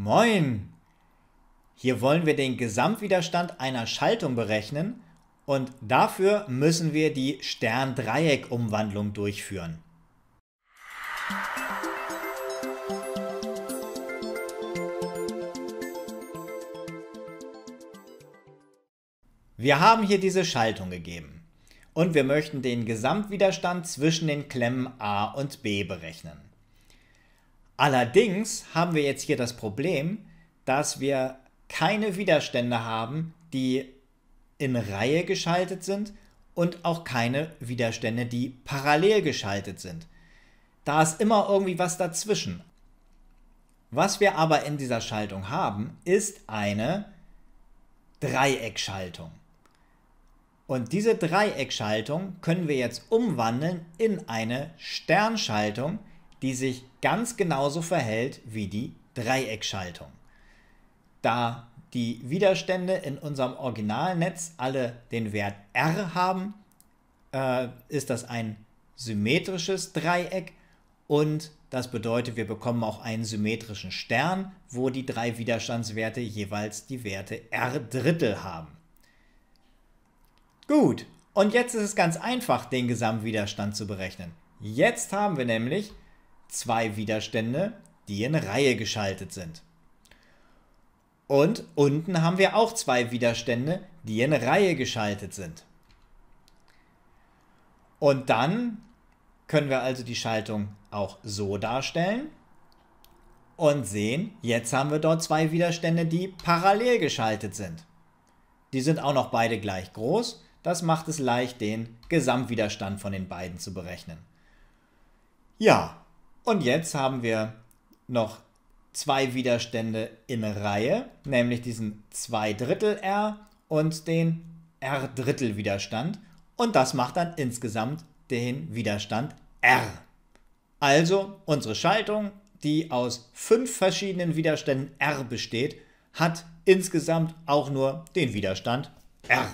Moin! Hier wollen wir den Gesamtwiderstand einer Schaltung berechnen und dafür müssen wir die Sterndreieckumwandlung durchführen. Wir haben hier diese Schaltung gegeben und wir möchten den Gesamtwiderstand zwischen den Klemmen A und B berechnen. Allerdings haben wir jetzt hier das Problem, dass wir keine Widerstände haben, die in Reihe geschaltet sind und auch keine Widerstände, die parallel geschaltet sind. Da ist immer irgendwie was dazwischen. Was wir aber in dieser Schaltung haben, ist eine Dreieckschaltung. Und diese Dreieckschaltung können wir jetzt umwandeln in eine Sternschaltung, die sich ganz genauso verhält wie die Dreieckschaltung. Da die Widerstände in unserem Originalnetz alle den Wert R haben, äh, ist das ein symmetrisches Dreieck und das bedeutet, wir bekommen auch einen symmetrischen Stern, wo die drei Widerstandswerte jeweils die Werte R Drittel haben. Gut, und jetzt ist es ganz einfach, den Gesamtwiderstand zu berechnen. Jetzt haben wir nämlich zwei Widerstände, die in Reihe geschaltet sind. Und unten haben wir auch zwei Widerstände, die in Reihe geschaltet sind. Und dann können wir also die Schaltung auch so darstellen und sehen, jetzt haben wir dort zwei Widerstände, die parallel geschaltet sind. Die sind auch noch beide gleich groß. Das macht es leicht, den Gesamtwiderstand von den beiden zu berechnen. Ja, und jetzt haben wir noch zwei Widerstände in Reihe, nämlich diesen 2 Drittel R und den R Drittel Widerstand. Und das macht dann insgesamt den Widerstand R. Also unsere Schaltung, die aus fünf verschiedenen Widerständen R besteht, hat insgesamt auch nur den Widerstand R.